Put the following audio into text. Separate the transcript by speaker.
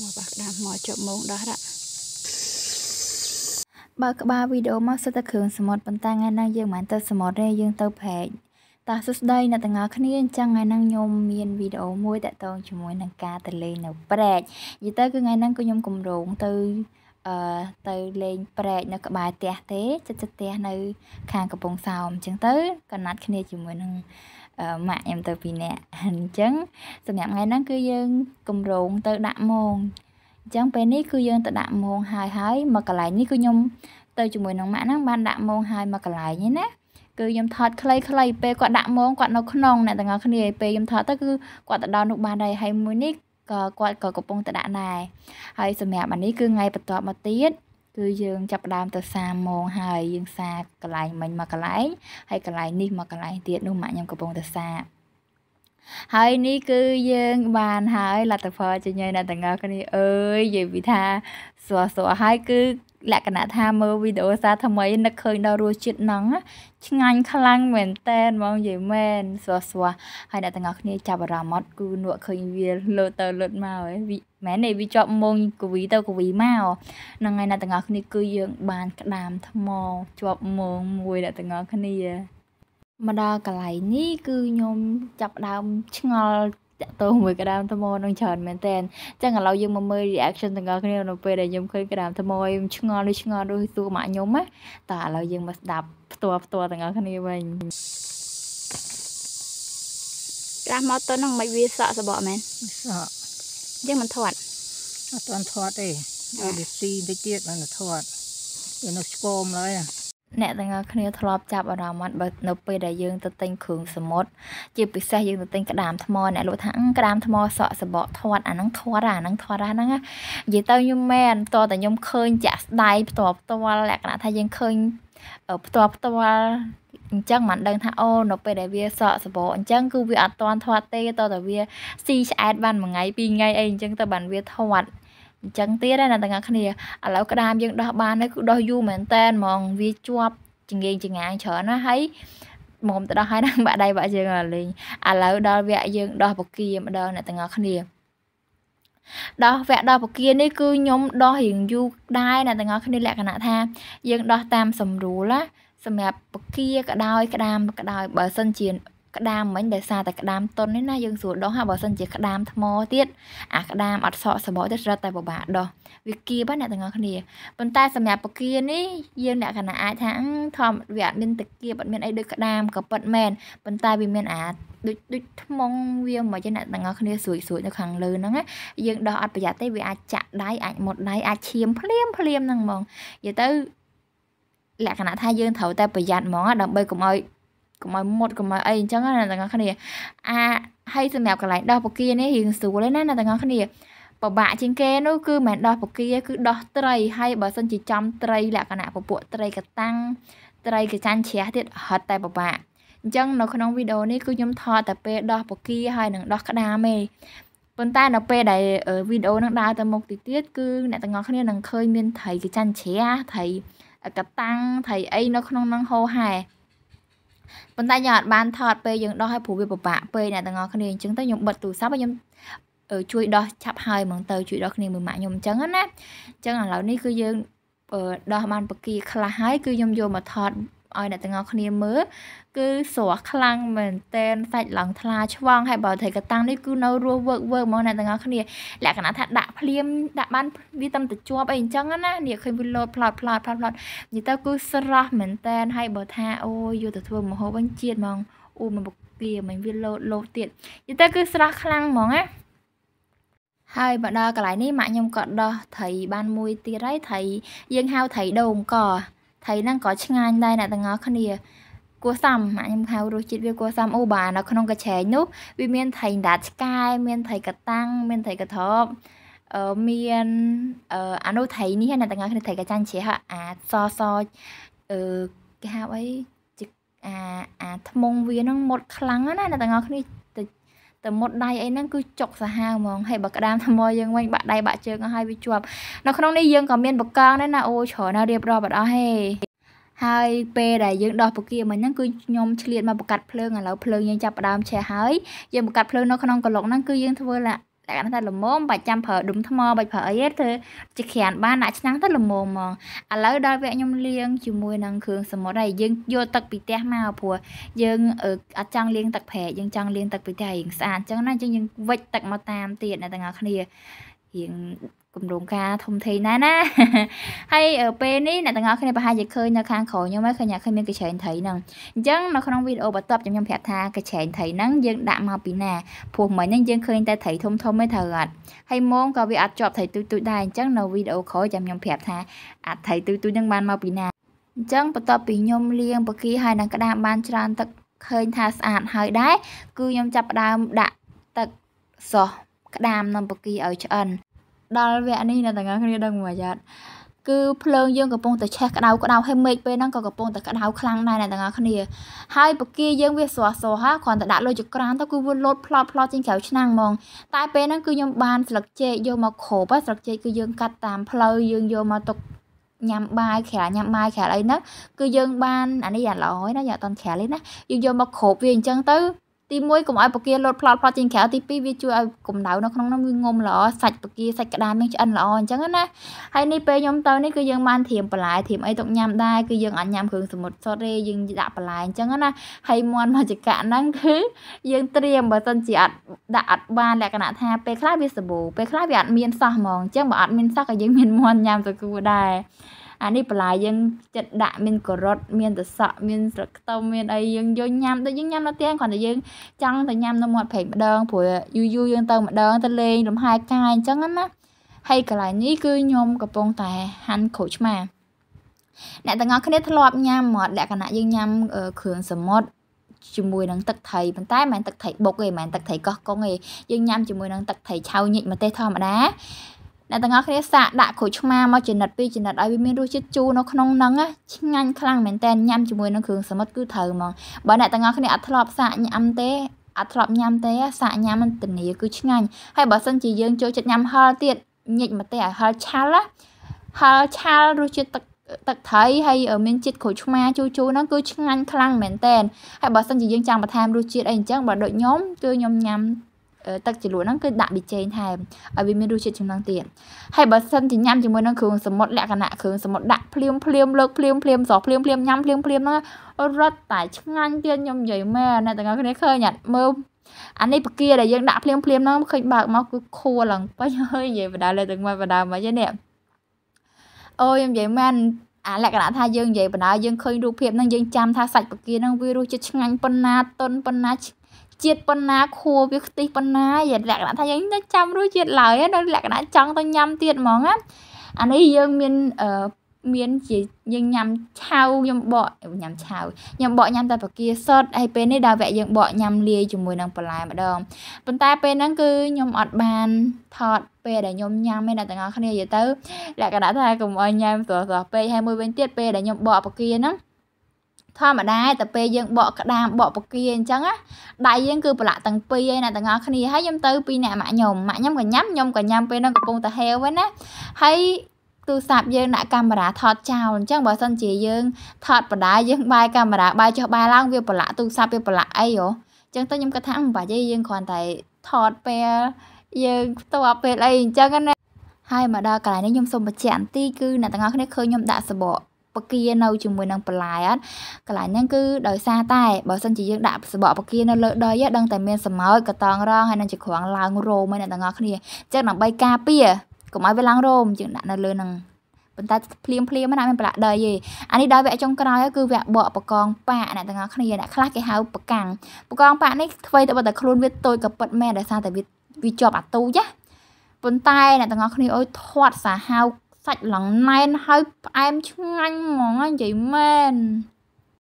Speaker 1: មកបាក់ដាំមកចប់ម៉ោងដោះរ៉ាបើក្បាលវីដេអូមកសិតតែគ្រឿងសមុទ្រប៉ុន្តែថ្ងៃហ្នឹងយើងមិនទៅសមុទ្រទេយើងទៅព្រែកតាសួស្តីអ្នកទាំងអស់គ្នាអញ្ចឹងថ្ងៃហ្នឹងខ្ញុំមានវីដេអូមួយតាក់ទងជាមួយនឹងការទៅលេងនៅព្រែកនិយាយទៅគឺថ្ងៃហ្នឹងគឺខ្ញុំកម្រងទៅអឺទៅលេងព្រែកនៅក្បែរផ្ទះទេចិត្តចិត្តផ្ទះនៅ ខាងកំពង់សោមអញ្ចឹងទៅក៏ណាត់គ្នាជាមួយនឹងម៉ាក់ខ្ញុំទៅពីរនាក់អញ្ចឹងសម្រាប់ថ្ងៃហ្នឹងគឺយើងកម្រងទៅដាក់មងអញ្ចឹងពេលនេះគឺយើងទៅដាក់មងហើយហើយមកកន្លែងនេះគឺខ្ញុំទៅជាមួយនឹងម៉ាក់ហ្នឹងបានដាក់មងហើយមកកន្លែងនេះណាគឺខ្ញុំថតខ្លីៗពេលគាត់ដាក់មងគាត់នៅក្នុងអ្នកទាំងអស់គ្នាពេលខ្ញុំថតទៅគឺគាត់ទៅដល់នោះបានដែរហើយមួយនេះក៏គាត់ក៏កំពុងទៅដាក់ដែរហើយ សម្រាប់អានេះគឺថ្ងៃបន្ទាប់មកទៀតគឺយើងចាប់ផ្ដើម ទៅសាមងហើយយើងសាកន្លែងមិញមកកន្លែងហើយកន្លែងនេះមកកន្លែងទៀតនោះម៉ាក់ខ្ញុំកំពុងទៅសាហើយនេះគឺយើងបានហើយលទ្ធផលជញៃអ្នកទាំងអស់គ្នាអើយនិយាយពីថាសួរសួរហើយ គឺ លក្ខណៈថាមើលវីដេអូសាថ្មីនឹកឃើញដល់រសជាតិហ្នឹងឆ្ងាញ់ខ្លាំងមែនតែនហ្មងនិយាយមែនសួរសួរហើយអ្នកទាំងអស់គ្នាចាប់អារម្មណ៍មកគឺនក់ឃើញវាលើទៅលើមកហើយមែនទេវាជាប់មុំគវីទៅគវីមកហ្នឹងហើយអ្នកទាំងអស់គ្នាគឺយើង បានក្តាមថ្មជាប់មុំមួយអ្នកទាំងអស់គ្នាមកដល់កន្លែងនេះគឺខ្ញុំចាប់ដើមឆ្ងល់តាក់ទងមួយក្តាមថ្មនឹងច្រើនមែនតើអញ្ចឹងឥឡូវយើងមកមើល reaction ទាំងអស់គ្នានៅពេលដែលខ្ញុំឃើញក្តាមថ្មខ្ញុំឆ្ងល់ឬឆ្ងល់ឬសួរម៉ាក់ខ្ញុំណាតើឥឡូវយើងមកស្ដាប់ផ្ទាល់ផ្ទាល់ទាំងអស់គ្នាវិញក្រាស់មកតុននឹងមិនវាសក់សបកមែនសក់យើងមិនធាត់អត់ទាន់ធាត់ទេឲ្យវាស៊ីតិចទៀតបានធាត់វានៅស្គមឡើយអ្នកទាំងអស់គ្នាធ្លាប់ចាប់អារម្មណ៍បើនៅពេលដែលយើងទៅទិញគ្រឿងសមុទ្រជាពិសេសយើងទៅទិញក្តាមថ្មអ្នកលក់ថាក្តាមថ្មសក់សបកធាត់អាហ្នឹងធាត់អាហ្នឹងធាត់អាហ្នឹងនិយាយទៅខ្ញុំមែនតើតែខ្ញុំឃើញចាក់ស្ដាយផ្ទាល់ផ្ទាល់លក្ខណៈថាយើងឃើញផ្ទាល់ផ្ទាល់អញ្ចឹងមិនដឹងថាអូនៅពេលដែលវាសក់សបោអញ្ចឹងគឺវាអត់ទាន់ធាត់ទេតើតើវាស៊ីឆ្អែតបានមួយថ្ងៃពីរថ្ងៃអីអញ្ចឹងទៅបានវាធាត់អញ្ចឹងទៀតណាទាំងអស់គ្នាឥឡូវក្តាមយើងដោះបានហើយគឺដោះយូរមែនតែនហ្មងវាជាប់ចង្រៀងចង្អាងច្រើនណាស់ហើយមុំទៅដោះហើយនឹងបាក់ដៃបាក់ជើងលេងឥឡូវដល់វគ្គយើងដោះបកាម្ដងអ្នកទាំងអស់គ្នាដោះវគ្គដោះបកានេះគឺខ្ញុំដោះរៀងយូរដែរអ្នកទាំងអស់គ្នាលក្ខណៈថាយើងដោះតាមសម្រួលណាសម្រាប់ពគាក្តោយក្តាមក្តោយបើសិនជា ក្តាមមិញដែលសារតែក្តាមតុននេះណាយើងស្រួលដោះហើយបើសិនជាក្តាមថ្មទៀតអាក្តាមអត់សក់សបកទៅរត់តែពិបាកដោះវាគៀបអ្នកទាំងអស់គ្នាប៉ុន្តែសម្រាប់ពគានេះយើងអ្នកកណាអាចថាធម្មវាអត់មានតគៀបអត់មានអីដូចក្តាមក៏ប៉ិតមែនប៉ុន្តែវាមាន អាដូចដូចថ្មងវាមកចឹងអ្នកទាំងអស់គ្នាស្រួយស្រួយនៅខាងលើហ្នឹងយើងដោះអត់ប្រយ័ត្នទេវាអាចចាក់ដៃអាចមុតដៃអាចឈាមភ្លាមភ្លាមហ្នឹងហ្មងនិយាយទៅលក្ខណៈថាយើងត្រូវតែប្រយ័ត្នហ្មងដើម្បីកុំឲ្យកុំឲ្យមុតកុំឲ្យអីអញ្ចឹងណាទាំងអស់គ្នាអាហើយសម្រាប់កន្លែងដោះពគានេះរៀងស្រួលណាណាទាំងអស់គ្នាពិបាកជាងគេនោះគឺមិនដោះពគាគឺដោះត្រីហើយបើសិនជាចំត្រីលក្ខណៈពពួកត្រីកតាំងត្រីកចាញ់ជ្រះទៀតហត់តែពិបាកអញ្ចឹងនៅក្នុងវីដេអូនេះគឺខ្ញុំថតតែពេលដោះពគាហើយនឹងដោះក្តាមទេប៉ុន្តែនៅពេលដែលវីដេអូនឹងដើរទៅមុខទីទៀតគឺអ្នកទាំងអស់គ្នានឹងឃើញមានត្រីកចាញ់ជ្រះត្រីកតាំងថៃអីនៅក្នុងនឹងហោហែប៉ុន្តែខ្ញុំអត់បានថតពេលយើងដោះឲ្យព្រោះវាពិបាកពេកអ្នកទាំងអស់គ្នាអញ្ចឹងទៅខ្ញុំបិទទូរស័ព្ទហើយខ្ញុំជួយដោះឆាប់ហើយហ្មងទៅជួយដោះគ្នាមួយម៉ាក់ខ្ញុំអញ្ចឹងណាអញ្ចឹងឥឡូវនេះគឺយើងដោះបានបកាខ្លះហើយគឺខ្ញុំយកមកថតឲ្យអ្នកទាំងអស់គ្នាមើលគឺស្រស់ខ្លាំងមែនតែនសាច់ឡើងថ្លាឆ្វង់ ហើយបើថៃកតាំងនេះគឺនៅរស់វើកវើហ្មងអ្នកទាំងអស់គ្នា លក្ខណៈថាដាក់ភ្លាមដាក់បានវាតាមតែជាប់អីអញ្ចឹងណានេះឃើញវាលោតផ្លត់ផ្លត់ផ្លត់ផ្លត់និយាយទៅ គឺស្រស់មែនតែនហើយបើថាអូយកទៅធ្វើម្ហូបវិញជាតិហ្មង អូមិនបកគាមិនវាលោតលោតទៀតនិយាយទៅ គឺស្រស់ខ្លាំងហ្មងណាហើយមកដល់កន្លែងនេះម៉ាក់ខ្ញុំក៏ដោះត្រីបានមួយទៀតហើយត្រីយើងហៅត្រីដូងកត្រីហ្នឹងក៏ឆ្ងាញ់ដែរអ្នកទាំងអស់គ្នាគួសាំម៉ាក់ខ្ញុំហៅរសជាតិវាគួសាំអូបាទនៅក្នុងកញ្ឆែងនោះវាមានត្រីដាតឆ្កែមានត្រីកតាំងមានត្រីកត្រប់អឺមានអឺអានោះត្រីនេះអ្នកទាំងអស់គ្នាត្រីកចាញ់ជ្រះអាសសអឺគេហៅអីអាអាថ្មងវានឹងមុតខ្លាំងណាអ្នកទាំងអស់គ្នាទៅទៅមុតដៃអីហ្នឹងគឺចុកសាហាវហ្មងហើយបើក្តាមថ្មយើងវិញបាក់ដៃបាក់ជើងអស់ហើយវាជាប់នៅក្នុងនេះយើងក៏មានបកងដែរណាអូច្រើនណាស់រៀបរាប់អត់អស់ហេហើយពេលដែលយើងដោះពគាមិញហ្នឹងគឺខ្ញុំឆ្លៀតមកបកាត់ភ្លើងឥឡូវភ្លើងយើងចាប់ផ្ដើមឆេះហើយយើងបកាត់ភ្លើងនៅក្នុងកឡុកហ្នឹងគឺយើងធ្វើឡាតែគាត់ថាល្មមបាច់ចាំប្រើដុំថ្មបាច់ប្រើអីទេធ្វើជាក្រានបានដាក់ឆ្នាំងទៅល្មមហ្មងឥឡូវដល់វគ្គខ្ញុំលាងជាមួយនឹងគ្រឿងសមុទ្រហើយយើងយកទឹកពីផ្ទះមកព្រោះយើងអត់ចង់លាងទឹកប្រែកយើងចង់លាងទឹកពីផ្ទះរៀងស្អាតអញ្ចឹងណាយើងយើងវិចទឹកមកតាមទៀតអ្នកទាំងអស់គ្នារៀងគម្រោងការធំធេងណាស់ណាហើយពេលនេះអ្នកទាំងអស់គ្នាប្រហែលជាឃើញនៅខាងក្រោយខ្ញុំហើយឃើញឃើញមានកញ្ឆែងត្រីហ្នឹងអញ្ចឹងនៅក្នុងវីដេអូបន្ទាប់ខ្ញុំប្រាប់ថាកញ្ឆែងត្រីហ្នឹងយើងដាក់មកពីណាព្រោះមិញហ្នឹងយើងឃើញតែត្រីធំធំទេត្រូវអត់ហើយមងក៏វាអត់ជាប់ត្រីទូចទូចដែរអញ្ចឹងនៅវីដេអូក្រោយចាំខ្ញុំប្រាប់ថាអាត្រីទូចទូចហ្នឹងបានមកពីណាអញ្ចឹងបន្ទាប់ពីខ្ញុំលាងបកាហើយនឹងក្តាមបានច្រើនទឹកឃើញថាស្អាតហើយដែរគឺខ្ញុំចាប់ផ្ដើមដាក់ទឹកសោះក្តាមនឹងបកាឲ្យឆ្អិនដល់វគ្គនេះអ្នកទាំងអស់គ្នាដឹងមួយយ៉ាត់គឺភ្លើងយើងកំពុងតែឆេះក្តៅក្តៅហើយមេឃពេលហ្នឹងក៏កំពុងតែក្តៅខ្លាំងដែរអ្នកទាំងអស់គ្នាហើយបកាយើងវាស្រស់សោះហ่าគ្រាន់តែដាក់លុយចក្រានទៅគឺវាលោតផ្លត់ផ្លត់ចេញក្រៅឆ្នាំងហ្មងតែពេលហ្នឹងគឺខ្ញុំបានស្លឹកចេកយកមកគ្របស្លឹកចេកគឺយើងកាត់តាមផ្លូវយើងយកមកទុកញ៉ាំបាយក្រាញ៉ាំបាយក្រាអីហ្នឹងគឺយើងបានអានេះយ៉ាងល្អហើយណាយ៉ាងអត់តន់ក្រាលេណាយើងយកមកគ្របវាអញ្ចឹងទៅទី1កុំឲ្យពគាលូតផ្លោតផ្លោតចេញក្រៅទី2វាជួយឲ្យកម្ដៅនៅក្នុងនោះវាងុំល្អសាច់ពគាសាច់ក្តាមនឹងឆ្អិនល្អអញ្ចឹងណាហើយនេះពេលខ្ញុំទៅនេះគឺយើងបានធៀមបន្លែធៀមអីទុកញ៉ាំដែរគឺយើងអាចញ៉ាំគ្រឿងសមុទ្រសុទ្ធទេយើងដាក់បន្លែអញ្ចឹងណាហើយមន់មកចកៈហ្នឹងគឺយើងត្រៀមបើសិនជាអត់ដាក់អត់បានលក្ខណៈថាពេលខ្លះវាសាប៊ូពេលខ្លះវាអត់មានសោះហ្មងអញ្ចឹងបើអត់មានសោះក៏យើងមានមន់ញ៉ាំទៅគួរដែរអានេះបន្លែយើងចិត្តដាក់មានការ៉ុតមានត្រសក់មានស្លឹកខ្ទឹមមានអីយើងយកញ៉ាំដូចយើងញ៉ាំនៅផ្ទះគ្រាន់តែយើងចង់ទៅញ៉ាំនៅមាត់ព្រែកម្ដងព្រោះយូរយូរយើងទៅម្ដងទៅលេងលំហែកាយអញ្ចឹងណាហើយកន្លែងនេះគឺខ្ញុំកំពុងតែហាន់ក្រូចឆ្មាអ្នកទាំងអស់គ្នាធ្លាប់ញ៉ាំមាត់លក្ខណៈយើងញ៉ាំគ្រឿងសមុទ្រជាមួយនឹងទឹកត្រីប៉ុន្តែមិនមែនទឹកត្រីបុកទេមិនមែនទឹកត្រីកោះកុងទេយើងញ៉ាំជាមួយនឹងទឹកត្រីឆៅញិចម្ទេសធម្មតាអ្នកទាំងអស់គ្នាសាកដាក់ក្រូចឆ្មាមកចំណិតពីចំណិតឲ្យវាមានរសជាតិជូរនៅក្នុងហ្នឹងណាឆ្ងាញ់ខ្លាំងមែនតើញ៉ាំជាមួយនឹងគ្រឿងសមុទ្រគឺត្រូវហ្មងបើអ្នកទាំងអស់គ្នាអត់ធ្លាប់សាកញ៉ាំទេអត់ធ្លាប់ញ៉ាំទេសាកញ៉ាំមិនធានាគឺឆ្ងាញ់ហើយបើសិនជាយើងចូលចិត្តញ៉ាំហលទៀតញិចមកទេឲ្យហលឆាល់ណាហលឆាល់រសជាតិទឹកទឹកត្រីហើយមានជាតិក្រូចឆ្មាជូរជូរហ្នឹងគឺឆ្ងាញ់ខ្លាំងមែនតើហើយបើសិនជាយើងចង់បន្ថែមរសជាតិអីអញ្ចឹងបើដូចខ្ញុំគឺខ្ញុំញ៉ាំទឹកជ្រលក់ហ្នឹងគឺដាក់ប៊ីចេងថែមឲ្យវាមានរសជាតិចំណងទៀតហើយបើសិនជាញ៉ាំជាមួយនឹងគ្រឿងសមុទ្រលក្ខណៈគ្រឿងសមុទ្រដាក់ភ្លាមភ្លាមលើកភ្លាមភ្លាមស្រស់ភ្លាមភ្លាមញ៉ាំភ្លាមភ្លាមហ្នឹងរត់តែឆ្ងាញ់ទៀតខ្ញុំនិយាយមែនអ្នកទាំងអស់គ្នាឃើញអត់មើលអានេះពាគាដែលយើងដាក់ភ្លាមភ្លាមហ្នឹងឃើញបើកមកគឺខួរឡើងពេញហើយនិយាយបដាលើទឹកមកបដាមកហ្នឹងអូយខ្ញុំនិយាយមែនអាលក្ខណៈថាយើងនិយាយបណ្ដាយើងឃើញរូបភាពហ្នឹងយើងចាំថាសាច់ពាគាហ្នឹងវារសជាតិឆ្ងាញ់ប៉ុណ្ណាតុនប៉ុណ្ណាឆ្ជាតិប៉ុណ្ណាខួវាខ្ទិះប៉ុណ្ណាយលក្ខណៈថាយើងចាំរសជាតិឡើយនៅលក្ខណៈចង់ទៅញ៉ាំទៀតហ្មងណាអានេះយើងមានអឺមានជាយើងញ៉ាំឆៅខ្ញុំបកញ៉ាំឆៅខ្ញុំបកញ៉ាំតែប្រគាសុតហើយពេលនេះដល់វគ្គយើងបកញ៉ាំលាយជាមួយនឹងបន្លែម្ដងប៉ុន្តែពេលហ្នឹងគឺខ្ញុំអត់បានថតពេលដែលខ្ញុំញ៉ាំឯអ្នកទាំងអស់គ្នានិយាយទៅលក្ខណៈថាកុំឲ្យញ៉ាំស្រស់ៗពេកហើយមួយវិញទៀតពេលដែលខ្ញុំបកប្រគាហ្នឹងធម្មតាតែពេលយើងបកក្តាមបកបកាអញ្ចឹងណាដៃយើងគឺប្រឡាក់ទាំងពីរឯណាទាំងអស់គ្នាហើយខ្ញុំទៅពីអ្នកម៉ាក់ខ្ញុំម៉ាក់ខ្ញុំក៏ញ៉ាំខ្ញុំក៏ញ៉ាំពេលហ្នឹងកំពុងតែហេវហ្នឹងណាហើយទូរស័ព្ទយើងដាក់កាមេរ៉ាថតចោលអញ្ចឹងបើសិនជាយើងថតបដាយើងបាយកាមេរ៉ាបាយចុះបាយឡើងវាប្រឡាក់ទូរស័ព្ទវាប្រឡាក់អីហ៎អញ្ចឹងទៅខ្ញុំគិតថាមិនបាច់ទេយើងគ្រាន់តែថតពេលយើងផ្ទាល់ពេលអីអញ្ចឹងណាហើយមកដល់កន្លែងនេះខ្ញុំសូមបញ្ជាក់បន្តិចគឺអ្នកទាំងអស់គ្នាឃើញខ្ញុំដាក់សបកបកានៅជាមួយនឹងបន្លែអត់កន្លែងហ្នឹងគឺដោយសារតែបើសិនជាយើងដាក់សបកបកានៅលើដីដឹងតែមានសម្អោចកតងរងហើយនឹងជាក្រងឡើងរោមហើយអ្នកទាំងអស់គ្នាអញ្ចឹងដើម្បីការពារកុំឲ្យវាឡើងរោមយើងដាក់នៅលើនឹងប៉ុន្តែភ្លាមភ្លាមណាមានប្រឡាក់ដីទេអានេះដល់វគ្គចុងក្រោយគឺវគ្គបកបកងប៉ាអ្នកទាំងអស់គ្នាអ្នកខ្លះគេហៅបកាំងបកងប៉ានេះធ្វើទៅបើតែខ្លួនវាតូចក៏ពិតមែនដោយសារតែវាវាជាប់អាទូចណាប៉ុន្តែអ្នកទាំងអស់គ្នាអើយធាត់សាហាវសាច់ឡង់ណែនហើយផ្អែមឆ្ងាញ់ហ្មងនិយាយមែន